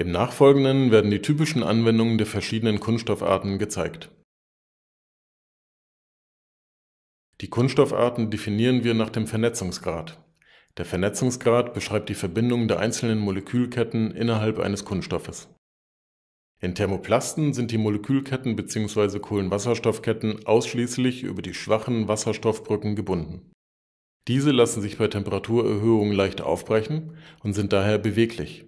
Im Nachfolgenden werden die typischen Anwendungen der verschiedenen Kunststoffarten gezeigt. Die Kunststoffarten definieren wir nach dem Vernetzungsgrad. Der Vernetzungsgrad beschreibt die Verbindung der einzelnen Molekülketten innerhalb eines Kunststoffes. In Thermoplasten sind die Molekülketten bzw. Kohlenwasserstoffketten ausschließlich über die schwachen Wasserstoffbrücken gebunden. Diese lassen sich bei Temperaturerhöhungen leicht aufbrechen und sind daher beweglich.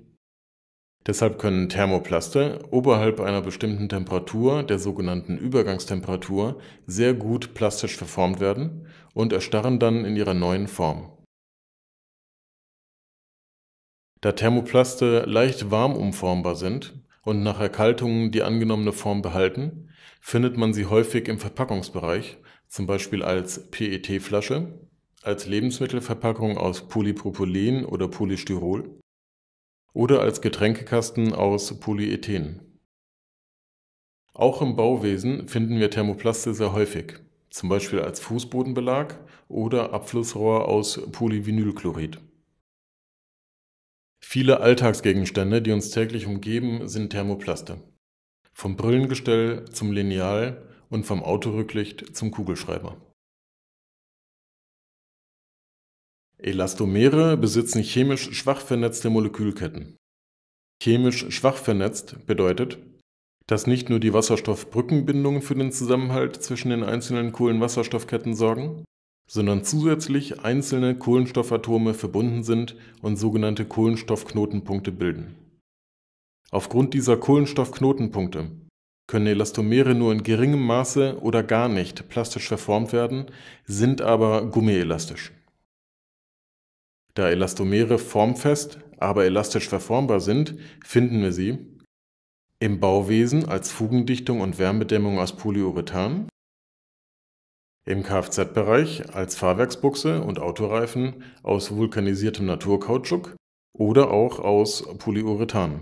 Deshalb können Thermoplaste oberhalb einer bestimmten Temperatur, der sogenannten Übergangstemperatur, sehr gut plastisch verformt werden und erstarren dann in ihrer neuen Form. Da Thermoplaste leicht warm umformbar sind und nach Erkaltung die angenommene Form behalten, findet man sie häufig im Verpackungsbereich, zum Beispiel als PET-Flasche, als Lebensmittelverpackung aus Polypropylen oder Polystyrol oder als Getränkekasten aus Polyethen. Auch im Bauwesen finden wir Thermoplaste sehr häufig, zum Beispiel als Fußbodenbelag oder Abflussrohr aus Polyvinylchlorid. Viele Alltagsgegenstände, die uns täglich umgeben, sind Thermoplaste. Vom Brillengestell zum Lineal und vom Autorücklicht zum Kugelschreiber. Elastomere besitzen chemisch schwach vernetzte Molekülketten. Chemisch schwach vernetzt bedeutet, dass nicht nur die Wasserstoffbrückenbindungen für den Zusammenhalt zwischen den einzelnen Kohlenwasserstoffketten sorgen, sondern zusätzlich einzelne Kohlenstoffatome verbunden sind und sogenannte Kohlenstoffknotenpunkte bilden. Aufgrund dieser Kohlenstoffknotenpunkte können Elastomere nur in geringem Maße oder gar nicht plastisch verformt werden, sind aber gummielastisch. Da Elastomere formfest, aber elastisch verformbar sind, finden wir sie im Bauwesen als Fugendichtung und Wärmedämmung aus Polyurethan, im Kfz-Bereich als Fahrwerksbuchse und Autoreifen aus vulkanisiertem Naturkautschuk oder auch aus Polyurethan.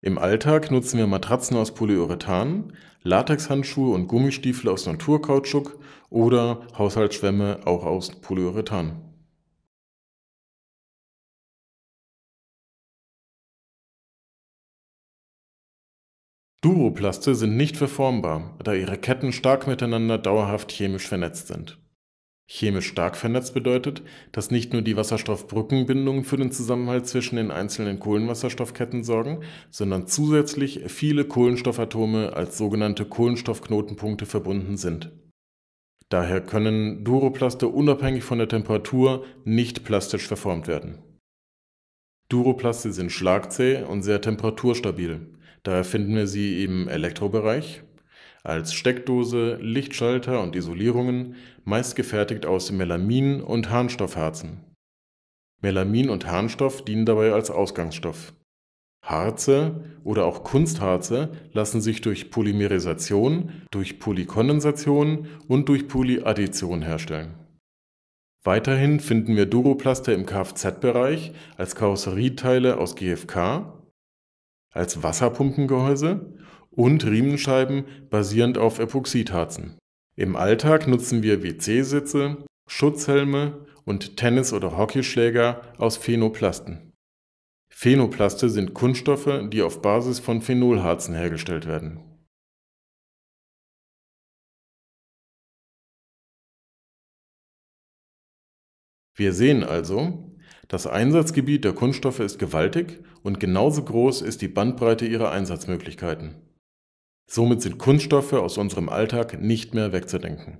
Im Alltag nutzen wir Matratzen aus Polyurethan, Latexhandschuhe und Gummistiefel aus Naturkautschuk oder Haushaltsschwämme auch aus Polyurethan. Duroplaste sind nicht verformbar, da ihre Ketten stark miteinander dauerhaft chemisch vernetzt sind. Chemisch stark vernetzt bedeutet, dass nicht nur die Wasserstoffbrückenbindungen für den Zusammenhalt zwischen den einzelnen Kohlenwasserstoffketten sorgen, sondern zusätzlich viele Kohlenstoffatome als sogenannte Kohlenstoffknotenpunkte verbunden sind. Daher können Duroplaste unabhängig von der Temperatur nicht plastisch verformt werden. Duroplaste sind schlagzäh und sehr temperaturstabil. Daher finden wir sie im Elektrobereich als Steckdose, Lichtschalter und Isolierungen, meist gefertigt aus Melamin und Harnstoffharzen. Melamin und Harnstoff dienen dabei als Ausgangsstoff. Harze oder auch Kunstharze lassen sich durch Polymerisation, durch Polykondensation und durch Polyaddition herstellen. Weiterhin finden wir Duroplaster im Kfz-Bereich als Karosserieteile aus GFK als Wasserpumpengehäuse und Riemenscheiben basierend auf Epoxidharzen. Im Alltag nutzen wir WC-Sitze, Schutzhelme und Tennis- oder Hockeyschläger aus Phenoplasten. Phenoplaste sind Kunststoffe, die auf Basis von Phenolharzen hergestellt werden. Wir sehen also, das Einsatzgebiet der Kunststoffe ist gewaltig und genauso groß ist die Bandbreite ihrer Einsatzmöglichkeiten. Somit sind Kunststoffe aus unserem Alltag nicht mehr wegzudenken.